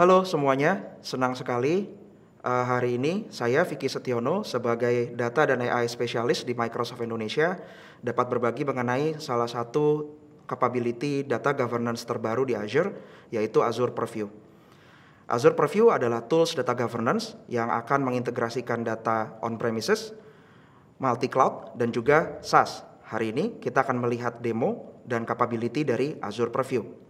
Halo semuanya, senang sekali uh, hari ini saya Vicky Setiono sebagai data dan AI spesialis di Microsoft Indonesia dapat berbagi mengenai salah satu capability data governance terbaru di Azure yaitu Azure Purview. Azure Purview adalah tools data governance yang akan mengintegrasikan data on-premises, multi-cloud, dan juga SaaS. Hari ini kita akan melihat demo dan capability dari Azure Purview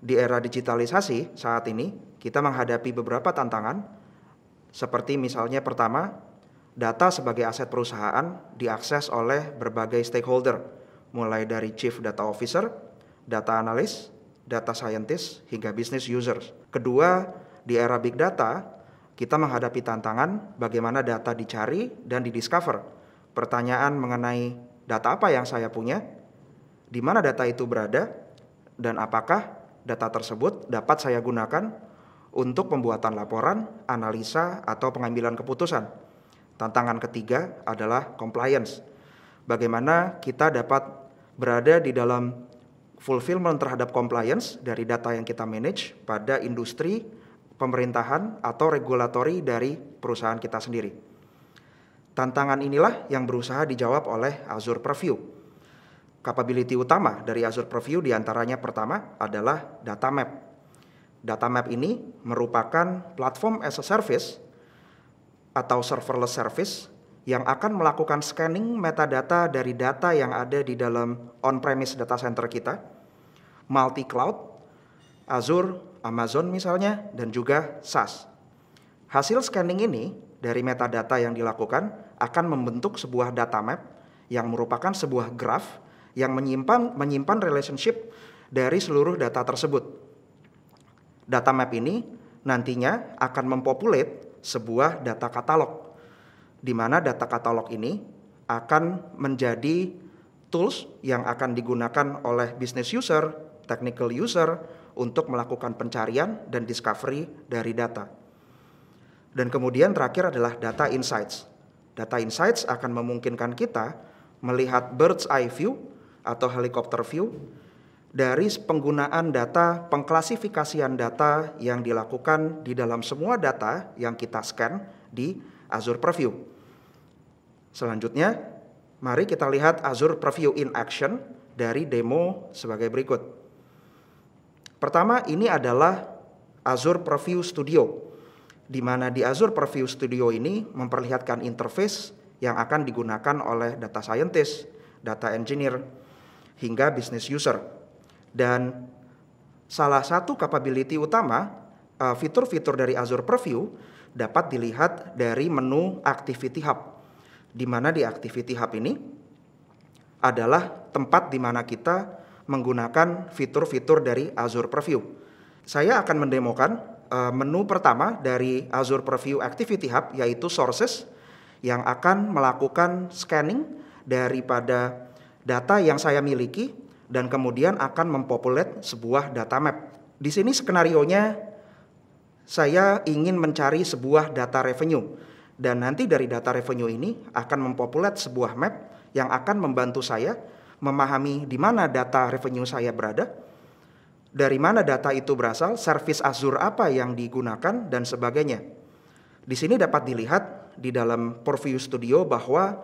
di era digitalisasi saat ini kita menghadapi beberapa tantangan seperti misalnya pertama data sebagai aset perusahaan diakses oleh berbagai stakeholder mulai dari chief data officer, data analis, data scientist hingga business users. Kedua, di era big data kita menghadapi tantangan bagaimana data dicari dan didiscover. Pertanyaan mengenai data apa yang saya punya, di mana data itu berada, dan apakah data tersebut dapat saya gunakan untuk pembuatan laporan, analisa, atau pengambilan keputusan. Tantangan ketiga adalah compliance. Bagaimana kita dapat berada di dalam fulfillment terhadap compliance dari data yang kita manage pada industri, pemerintahan, atau regulatory dari perusahaan kita sendiri. Tantangan inilah yang berusaha dijawab oleh Azure Preview Capability utama dari Azure Purview diantaranya pertama adalah data map. Data map ini merupakan platform as a service atau serverless service yang akan melakukan scanning metadata dari data yang ada di dalam on-premise data center kita, multi-cloud, Azure, Amazon misalnya, dan juga SaaS. Hasil scanning ini dari metadata yang dilakukan akan membentuk sebuah data map yang merupakan sebuah graf yang menyimpan menyimpan relationship dari seluruh data tersebut. Data map ini nantinya akan mempopulate sebuah data katalog di mana data katalog ini akan menjadi tools yang akan digunakan oleh business user, technical user untuk melakukan pencarian dan discovery dari data. Dan kemudian terakhir adalah data insights. Data insights akan memungkinkan kita melihat bird's eye view atau helikopter view dari penggunaan data, pengklasifikasian data yang dilakukan di dalam semua data yang kita scan di Azure Preview. Selanjutnya, mari kita lihat Azure Preview in action dari demo sebagai berikut. Pertama, ini adalah Azure Preview Studio, di mana di Azure Preview Studio ini memperlihatkan interface yang akan digunakan oleh data scientist, data engineer, hingga business user. Dan salah satu capability utama eh, fitur-fitur dari Azure Purview dapat dilihat dari menu Activity Hub. Di mana di Activity Hub ini adalah tempat di mana kita menggunakan fitur-fitur dari Azure Purview. Saya akan mendemokan eh, menu pertama dari Azure Purview Activity Hub yaitu sources yang akan melakukan scanning daripada data yang saya miliki dan kemudian akan mempopulate sebuah data map. Di sini skenario nya saya ingin mencari sebuah data revenue dan nanti dari data revenue ini akan mempopulate sebuah map yang akan membantu saya memahami di mana data revenue saya berada, dari mana data itu berasal, service Azure apa yang digunakan dan sebagainya. Di sini dapat dilihat di dalam Purview Studio bahwa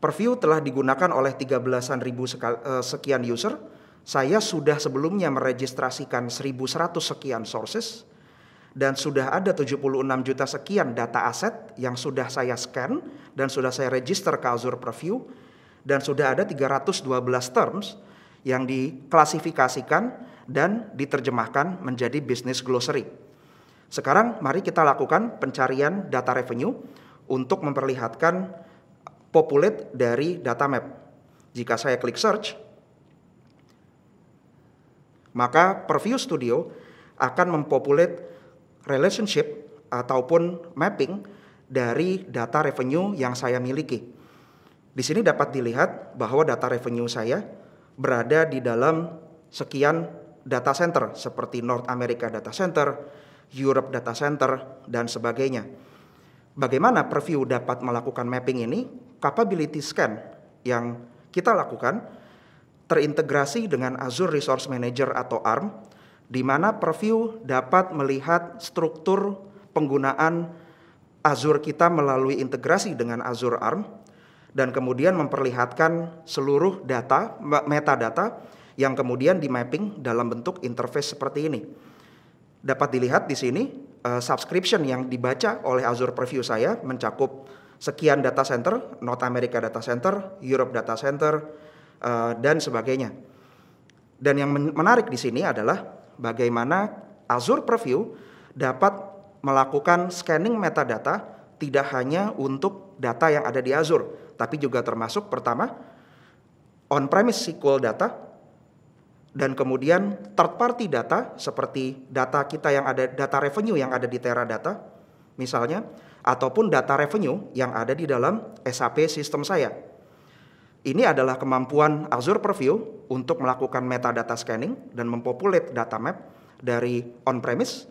Perview telah digunakan oleh 13-an ribu eh, sekian user. Saya sudah sebelumnya meregistrasikan 1.100 sekian sources dan sudah ada 76 juta sekian data aset yang sudah saya scan dan sudah saya register ke Azure Preview dan sudah ada 312 terms yang diklasifikasikan dan diterjemahkan menjadi business glossary. Sekarang mari kita lakukan pencarian data revenue untuk memperlihatkan populate dari data map. Jika saya klik search, maka Purview Studio akan mempopulate relationship ataupun mapping dari data revenue yang saya miliki. Di sini dapat dilihat bahwa data revenue saya berada di dalam sekian data center seperti North America Data Center, Europe Data Center, dan sebagainya. Bagaimana Purview dapat melakukan mapping ini? capability scan yang kita lakukan terintegrasi dengan Azure Resource Manager atau ARM di mana Preview dapat melihat struktur penggunaan Azure kita melalui integrasi dengan Azure ARM dan kemudian memperlihatkan seluruh data metadata yang kemudian di mapping dalam bentuk interface seperti ini. Dapat dilihat di sini eh, subscription yang dibaca oleh Azure Preview saya mencakup sekian data center, North America data center, Europe data center, uh, dan sebagainya. Dan yang menarik di sini adalah bagaimana Azure Preview dapat melakukan scanning metadata tidak hanya untuk data yang ada di Azure, tapi juga termasuk pertama on-premise SQL data dan kemudian third party data seperti data kita yang ada data revenue yang ada di Teradata misalnya ataupun data revenue yang ada di dalam SAP sistem saya. Ini adalah kemampuan Azure Purview untuk melakukan metadata scanning dan mempopulate data map dari on-premise,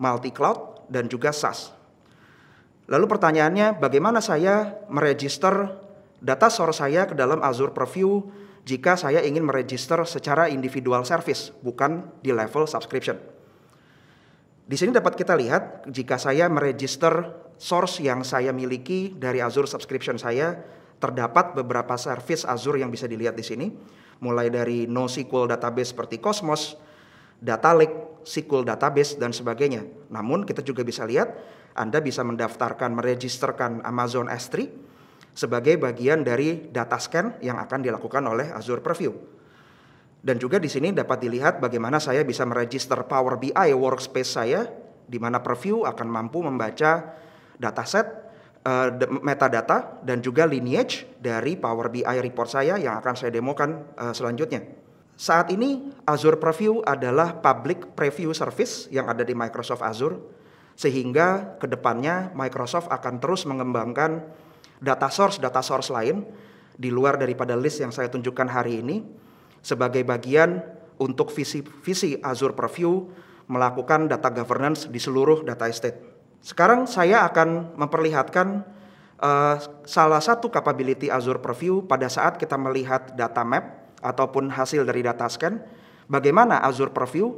multi-cloud, dan juga SaaS. Lalu pertanyaannya, bagaimana saya meregister data source saya ke dalam Azure Purview jika saya ingin meregister secara individual service, bukan di level subscription? Di sini dapat kita lihat, jika saya meregister source yang saya miliki dari Azure subscription saya terdapat beberapa service Azure yang bisa dilihat di sini, mulai dari NoSQL database seperti Cosmos, Data Lake, SQL database dan sebagainya. Namun kita juga bisa lihat Anda bisa mendaftarkan, meregisterkan Amazon S3 sebagai bagian dari data scan yang akan dilakukan oleh Azure Preview. Dan juga di sini dapat dilihat bagaimana saya bisa meregister Power BI workspace saya di mana Preview akan mampu membaca dataset, uh, metadata, dan juga lineage dari Power BI report saya yang akan saya demokan uh, selanjutnya. Saat ini Azure Preview adalah public preview service yang ada di Microsoft Azure, sehingga kedepannya Microsoft akan terus mengembangkan data source data source lain di luar daripada list yang saya tunjukkan hari ini sebagai bagian untuk visi visi Azure Preview melakukan data governance di seluruh data estate. Sekarang saya akan memperlihatkan uh, salah satu capability Azure Preview pada saat kita melihat data map ataupun hasil dari data scan, bagaimana Azure Preview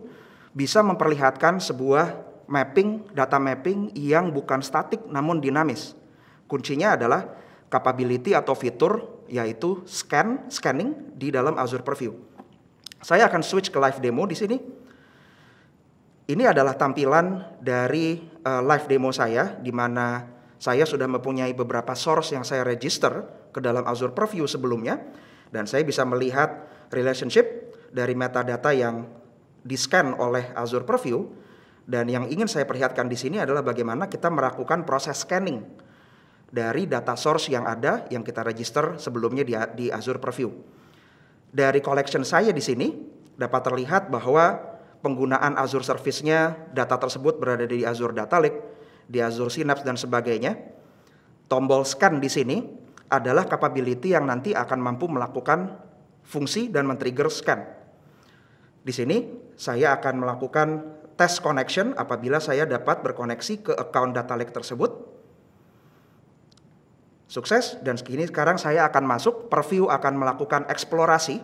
bisa memperlihatkan sebuah mapping, data mapping yang bukan statik namun dinamis. Kuncinya adalah capability atau fitur yaitu scan, scanning di dalam Azure Preview. Saya akan switch ke live demo di sini. Ini adalah tampilan dari uh, live demo saya di mana saya sudah mempunyai beberapa source yang saya register ke dalam Azure Preview sebelumnya dan saya bisa melihat relationship dari metadata yang di-scan oleh Azure Preview. dan yang ingin saya perlihatkan di sini adalah bagaimana kita melakukan proses scanning dari data source yang ada yang kita register sebelumnya di, di Azure Preview. Dari collection saya di sini dapat terlihat bahwa penggunaan Azure Service-nya, data tersebut berada di Azure Data Lake, di Azure Synapse dan sebagainya. Tombol scan di sini adalah capability yang nanti akan mampu melakukan fungsi dan men-trigger scan. Di sini saya akan melakukan test connection apabila saya dapat berkoneksi ke account data lake tersebut. Sukses dan segini sekarang saya akan masuk, view akan melakukan eksplorasi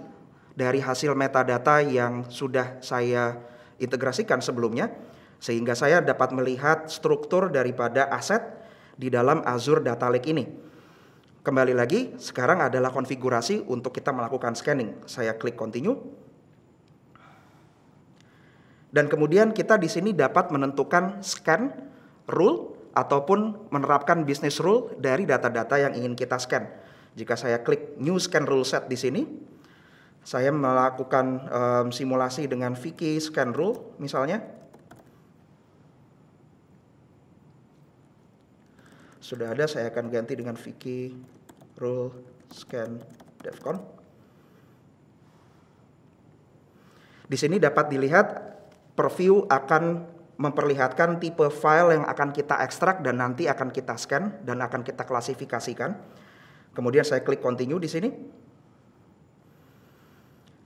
dari hasil metadata yang sudah saya integrasikan sebelumnya sehingga saya dapat melihat struktur daripada aset di dalam Azure Data Lake ini. Kembali lagi, sekarang adalah konfigurasi untuk kita melakukan scanning. Saya klik continue. Dan kemudian kita di sini dapat menentukan scan rule ataupun menerapkan business rule dari data-data yang ingin kita scan. Jika saya klik new scan rule set di sini, saya melakukan um, simulasi dengan Vicky scan rule misalnya. Sudah ada, saya akan ganti dengan Vicky rule scan devcon. Di sini dapat dilihat preview akan memperlihatkan tipe file yang akan kita ekstrak dan nanti akan kita scan dan akan kita klasifikasikan. Kemudian saya klik continue di sini.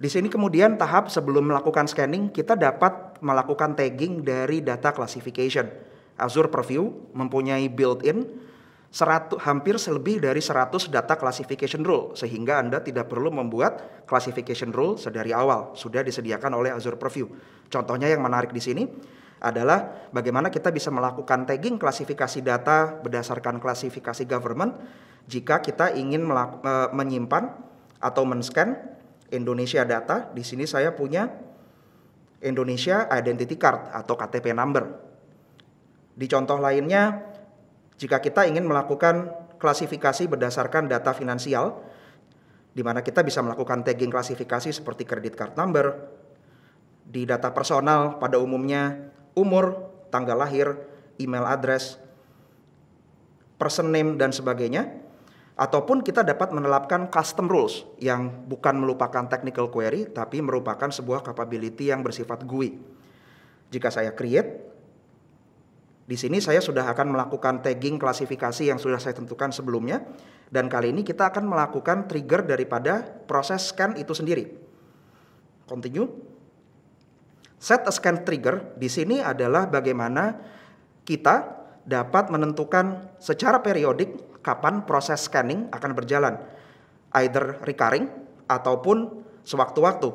Di sini kemudian tahap sebelum melakukan scanning kita dapat melakukan tagging dari data classification. Azure Purview mempunyai built-in hampir selebih dari 100 data classification rule sehingga Anda tidak perlu membuat classification rule sedari awal, sudah disediakan oleh Azure Purview. Contohnya yang menarik di sini adalah bagaimana kita bisa melakukan tagging klasifikasi data berdasarkan klasifikasi government jika kita ingin eh, menyimpan atau men-scan Indonesia Data. Di sini saya punya Indonesia Identity Card atau KTP number. Di contoh lainnya, jika kita ingin melakukan klasifikasi berdasarkan data finansial, di mana kita bisa melakukan tagging klasifikasi seperti Kredit card number, di data personal pada umumnya umur, tanggal lahir, email address, person name, dan sebagainya ataupun kita dapat menerapkan custom rules yang bukan melupakan technical query tapi merupakan sebuah capability yang bersifat GUI. Jika saya create, di sini saya sudah akan melakukan tagging klasifikasi yang sudah saya tentukan sebelumnya dan kali ini kita akan melakukan trigger daripada proses scan itu sendiri. Continue. Set a scan trigger di sini adalah bagaimana kita dapat menentukan secara periodik kapan proses scanning akan berjalan, either recurring ataupun sewaktu-waktu.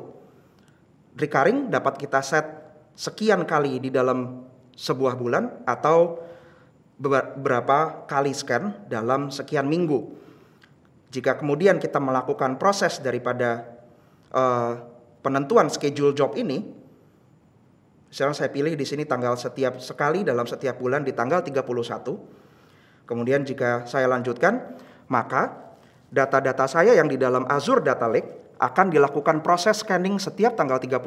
Recurring dapat kita set sekian kali di dalam sebuah bulan atau beberapa kali scan dalam sekian minggu. Jika kemudian kita melakukan proses daripada uh, penentuan schedule job ini, sekarang saya pilih di sini tanggal setiap sekali dalam setiap bulan di tanggal 31, Kemudian jika saya lanjutkan, maka data-data saya yang di dalam Azure Data Lake akan dilakukan proses scanning setiap tanggal 31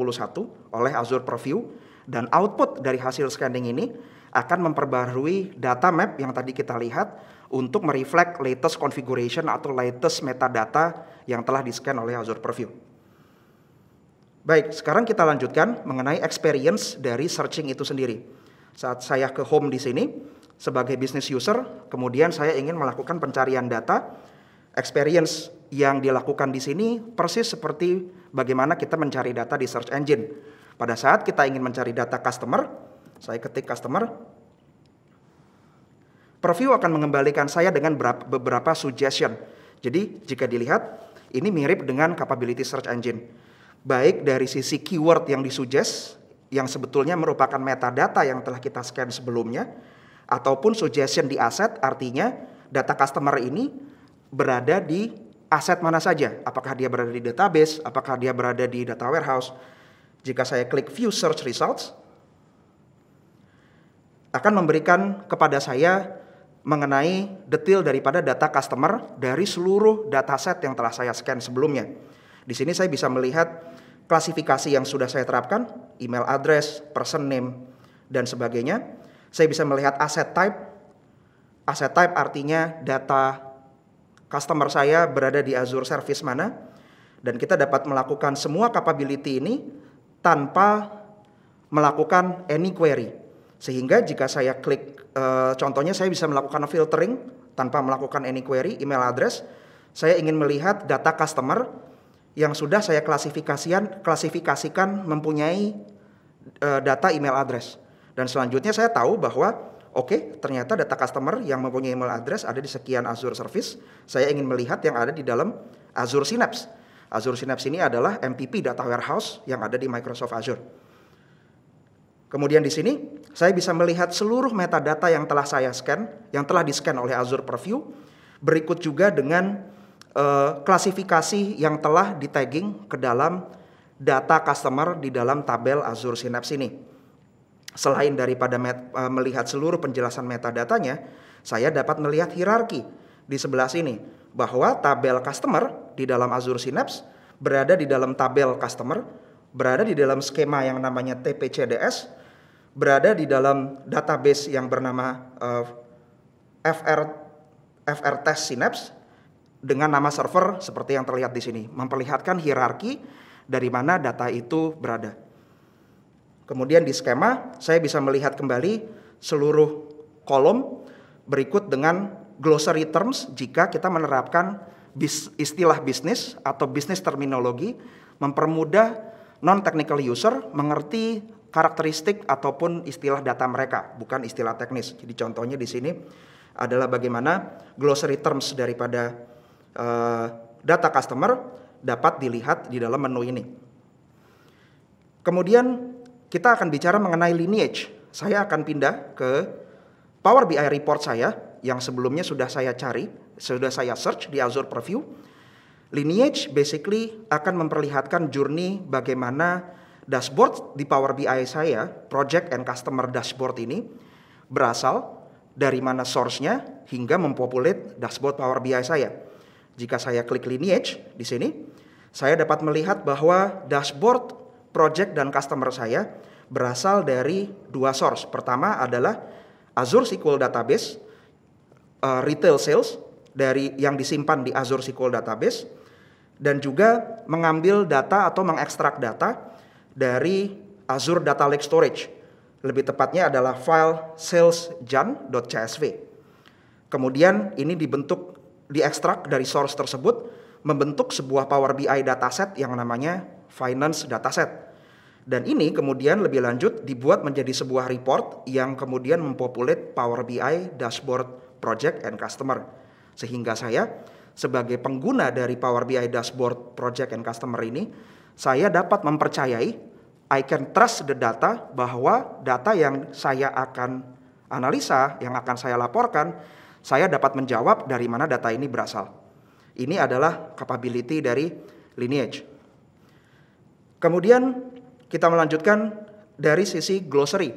oleh Azure Preview dan output dari hasil scanning ini akan memperbarui data map yang tadi kita lihat untuk mereflect latest configuration atau latest metadata yang telah di-scan oleh Azure Preview. Baik, sekarang kita lanjutkan mengenai experience dari searching itu sendiri. Saat saya ke home di sini, sebagai business user, kemudian saya ingin melakukan pencarian data. Experience yang dilakukan di sini persis seperti bagaimana kita mencari data di search engine. Pada saat kita ingin mencari data customer, saya ketik customer. Preview akan mengembalikan saya dengan beberapa suggestion. Jadi, jika dilihat, ini mirip dengan capability search engine. Baik dari sisi keyword yang disuggest, yang sebetulnya merupakan metadata yang telah kita scan sebelumnya, ataupun suggestion di aset artinya data customer ini berada di aset mana saja. Apakah dia berada di database, apakah dia berada di data warehouse. Jika saya klik view search results, akan memberikan kepada saya mengenai detail daripada data customer dari seluruh dataset yang telah saya scan sebelumnya. Di sini saya bisa melihat klasifikasi yang sudah saya terapkan, email address, person name, dan sebagainya. Saya bisa melihat aset type. Aset type artinya data customer saya berada di Azure service mana dan kita dapat melakukan semua capability ini tanpa melakukan any query. Sehingga jika saya klik eh, contohnya saya bisa melakukan filtering tanpa melakukan any query email address. Saya ingin melihat data customer yang sudah saya klasifikasian klasifikasikan mempunyai eh, data email address. Dan selanjutnya saya tahu bahwa Oke, okay, ternyata data customer yang mempunyai email address ada di sekian Azure Service. Saya ingin melihat yang ada di dalam Azure Synapse. Azure Synapse ini adalah MPP data warehouse yang ada di Microsoft Azure. Kemudian di sini saya bisa melihat seluruh metadata yang telah saya scan, yang telah di-scan oleh Azure Purview. Berikut juga dengan uh, klasifikasi yang telah di-tagging ke dalam data customer di dalam tabel Azure Synapse ini. Selain daripada met, uh, melihat seluruh penjelasan metadatanya, saya dapat melihat hierarki di sebelah sini bahwa tabel customer di dalam Azure Synapse berada di dalam tabel customer, berada di dalam skema yang namanya TPCDS, berada di dalam database yang bernama uh, eh, FR FR Test Synapse dengan nama server seperti yang terlihat di sini, memperlihatkan hierarki dari mana data itu berada. Kemudian di skema saya bisa melihat kembali seluruh kolom berikut dengan glossary terms jika kita menerapkan bis, istilah bisnis atau bisnis terminologi mempermudah non technical user mengerti karakteristik ataupun istilah data mereka, bukan istilah teknis. Jadi contohnya di sini adalah bagaimana glossary terms daripada uh, data customer dapat dilihat di dalam menu ini. Kemudian kita akan bicara mengenai lineage. Saya akan pindah ke Power BI report saya yang sebelumnya sudah saya cari, sudah saya search di Azure Preview. Lineage basically akan memperlihatkan journey bagaimana dashboard di Power BI saya, project and customer dashboard ini berasal dari mana source-nya hingga mempopulate dashboard Power BI saya. Jika saya klik lineage di sini, saya dapat melihat bahwa dashboard project dan customer saya berasal dari dua source. Pertama adalah Azure SQL Database uh, retail sales dari yang disimpan di Azure SQL Database dan juga mengambil data atau mengekstrak data dari Azure Data Lake Storage. Lebih tepatnya adalah file salesjan.csv. Kemudian ini dibentuk diekstrak dari source tersebut membentuk sebuah Power BI dataset yang namanya finance dataset. Dan ini kemudian lebih lanjut dibuat menjadi sebuah report yang kemudian mempopulate Power BI dashboard project and customer. Sehingga saya sebagai pengguna dari Power BI dashboard project and customer ini, saya dapat mempercayai I can trust the data bahwa data yang saya akan analisa, yang akan saya laporkan, saya dapat menjawab dari mana data ini berasal. Ini adalah capability dari lineage. Kemudian kita melanjutkan dari sisi glossary.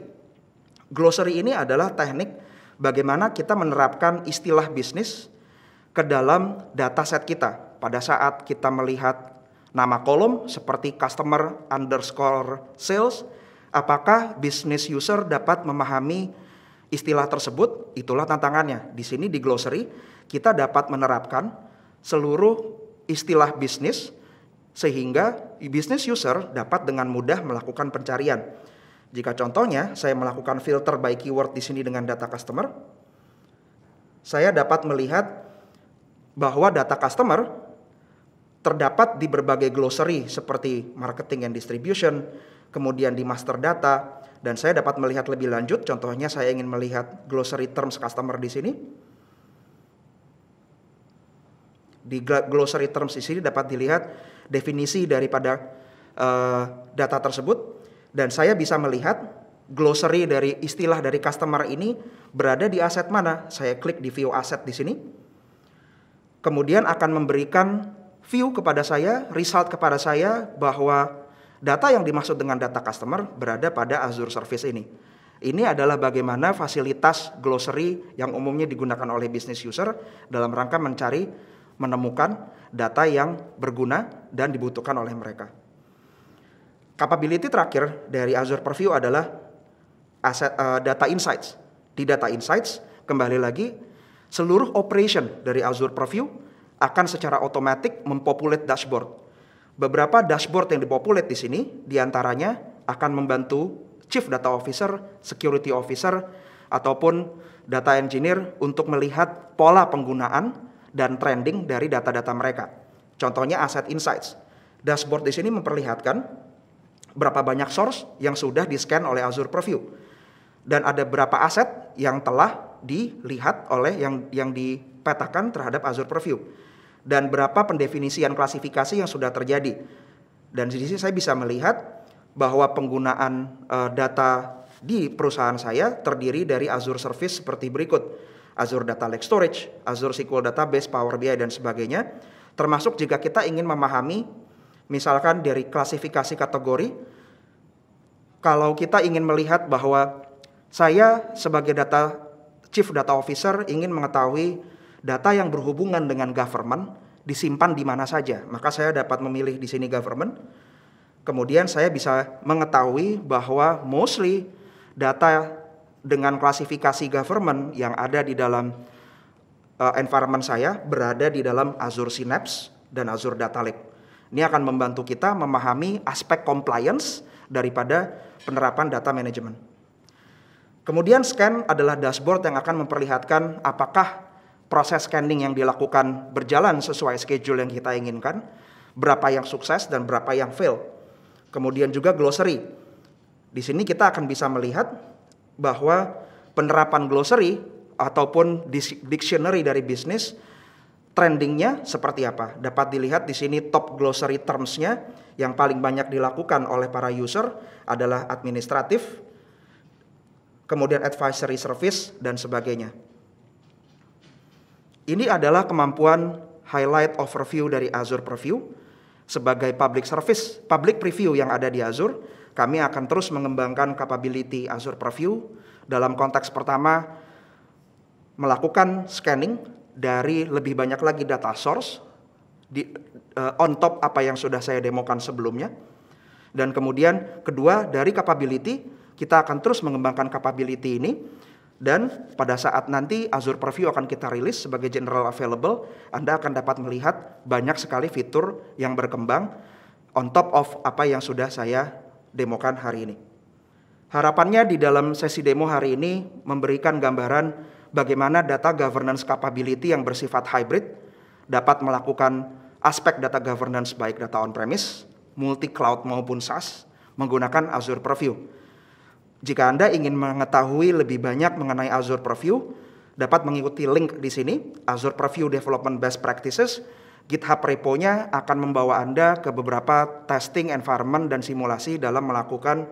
Glossary ini adalah teknik bagaimana kita menerapkan istilah bisnis ke dalam dataset kita pada saat kita melihat nama kolom seperti customer underscore sales apakah bisnis user dapat memahami istilah tersebut itulah tantangannya di sini di glossary kita dapat menerapkan seluruh istilah bisnis sehingga business user dapat dengan mudah melakukan pencarian. Jika contohnya saya melakukan filter by keyword di sini dengan data customer, saya dapat melihat bahwa data customer terdapat di berbagai glossary seperti marketing and distribution, kemudian di master data, dan saya dapat melihat lebih lanjut. Contohnya saya ingin melihat glossary terms customer di sini. Di glossary terms di sini dapat dilihat definisi daripada uh, data tersebut dan saya bisa melihat glossary dari istilah dari customer ini berada di aset mana. Saya klik di view aset di sini. Kemudian akan memberikan view kepada saya, result kepada saya bahwa data yang dimaksud dengan data customer berada pada Azure Service ini. Ini adalah bagaimana fasilitas glossary yang umumnya digunakan oleh business user dalam rangka mencari menemukan data yang berguna dan dibutuhkan oleh mereka. Capability terakhir dari Azure Purview adalah aset, uh, data insights. Di data insights, kembali lagi, seluruh operation dari Azure Purview akan secara otomatis mempopulate dashboard. Beberapa dashboard yang dipopulate di sini, diantaranya akan membantu Chief Data Officer, Security Officer, ataupun Data Engineer untuk melihat pola penggunaan dan trending dari data-data mereka. Contohnya Aset Insights. Dashboard di sini memperlihatkan berapa banyak source yang sudah di-scan oleh Azure Preview dan ada berapa aset yang telah dilihat oleh yang yang dipetakan terhadap Azure Preview dan berapa pendefinisian klasifikasi yang sudah terjadi. Dan di sini saya bisa melihat bahwa penggunaan uh, data di perusahaan saya terdiri dari Azure Service seperti berikut Azure Data Lake Storage, Azure SQL Database, Power BI dan sebagainya. Termasuk jika kita ingin memahami misalkan dari klasifikasi kategori kalau kita ingin melihat bahwa saya sebagai data chief data officer ingin mengetahui data yang berhubungan dengan government disimpan di mana saja. Maka saya dapat memilih di sini government. Kemudian saya bisa mengetahui bahwa mostly data dengan klasifikasi government yang ada di dalam uh, environment saya berada di dalam Azure Synapse dan Azure Data Lake. Ini akan membantu kita memahami aspek compliance daripada penerapan data management. Kemudian scan adalah dashboard yang akan memperlihatkan apakah proses scanning yang dilakukan berjalan sesuai schedule yang kita inginkan, berapa yang sukses dan berapa yang fail. Kemudian juga glossary. Di sini kita akan bisa melihat bahwa penerapan glossary ataupun dictionary dari bisnis trendingnya seperti apa. Dapat dilihat di sini top glossary termsnya yang paling banyak dilakukan oleh para user adalah administratif, kemudian advisory service dan sebagainya. Ini adalah kemampuan highlight overview dari Azure Preview sebagai public service, public preview yang ada di Azure, kami akan terus mengembangkan capability Azure Preview dalam konteks pertama melakukan scanning dari lebih banyak lagi data source di uh, on top apa yang sudah saya demokan sebelumnya. Dan kemudian kedua dari capability kita akan terus mengembangkan capability ini dan pada saat nanti Azure Preview akan kita rilis sebagai general available, Anda akan dapat melihat banyak sekali fitur yang berkembang on top of apa yang sudah saya demokan hari ini. Harapannya di dalam sesi demo hari ini memberikan gambaran bagaimana data governance capability yang bersifat hybrid dapat melakukan aspek data governance baik data on-premise, multi-cloud maupun SaaS menggunakan Azure Preview. Jika Anda ingin mengetahui lebih banyak mengenai Azure Preview, dapat mengikuti link di sini, Azure Preview Development Best Practices. GitHub repo-nya akan membawa Anda ke beberapa testing environment dan simulasi dalam melakukan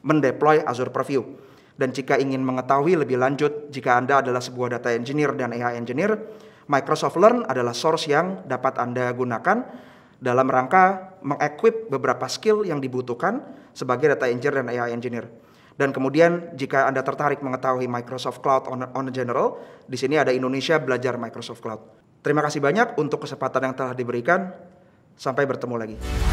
mendeploy Azure Preview. Dan jika ingin mengetahui lebih lanjut, jika Anda adalah sebuah data engineer dan AI engineer, Microsoft Learn adalah source yang dapat Anda gunakan dalam rangka mengequip beberapa skill yang dibutuhkan sebagai data engineer dan AI engineer. Dan kemudian jika Anda tertarik mengetahui Microsoft Cloud on, on general, di sini ada Indonesia belajar Microsoft Cloud. Terima kasih banyak untuk kesempatan yang telah diberikan. Sampai bertemu lagi.